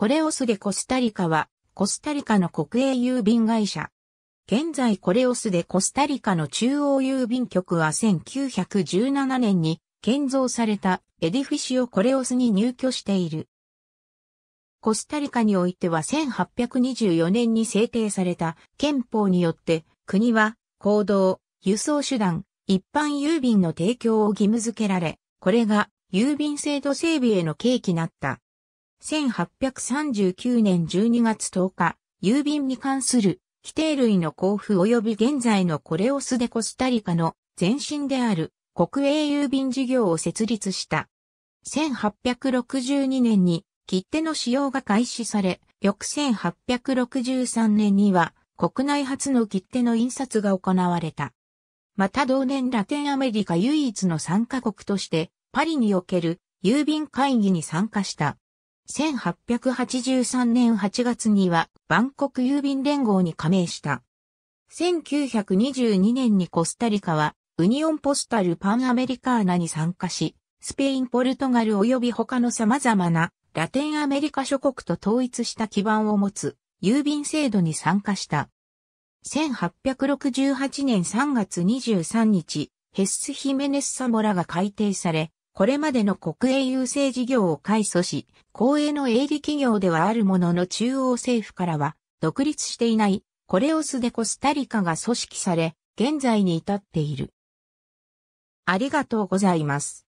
コレオスでコスタリカは、コスタリカの国営郵便会社。現在コレオスでコスタリカの中央郵便局は1917年に建造されたエディフィシオコレオスに入居している。コスタリカにおいては1824年に制定された憲法によって国は行動、輸送手段、一般郵便の提供を義務付けられ、これが郵便制度整備への契機なった。1839年12月10日、郵便に関する規定類の交付及び現在のコレオスでコスタリカの前身である国営郵便事業を設立した。1862年に切手の使用が開始され、翌1863年には国内初の切手の印刷が行われた。また同年ラテンアメリカ唯一の参加国としてパリにおける郵便会議に参加した。1883年8月には、バンコク郵便連合に加盟した。1922年にコスタリカは、ウニオンポスタルパンアメリカーナに参加し、スペイン、ポルトガル及び他の様々なラテンアメリカ諸国と統一した基盤を持つ郵便制度に参加した。1868年3月23日、ヘッス・ヒメネス・サモラが改定され、これまでの国営郵政事業を改組し、公営の営利企業ではあるものの中央政府からは独立していない、コレオスでコスタリカが組織され、現在に至っている。ありがとうございます。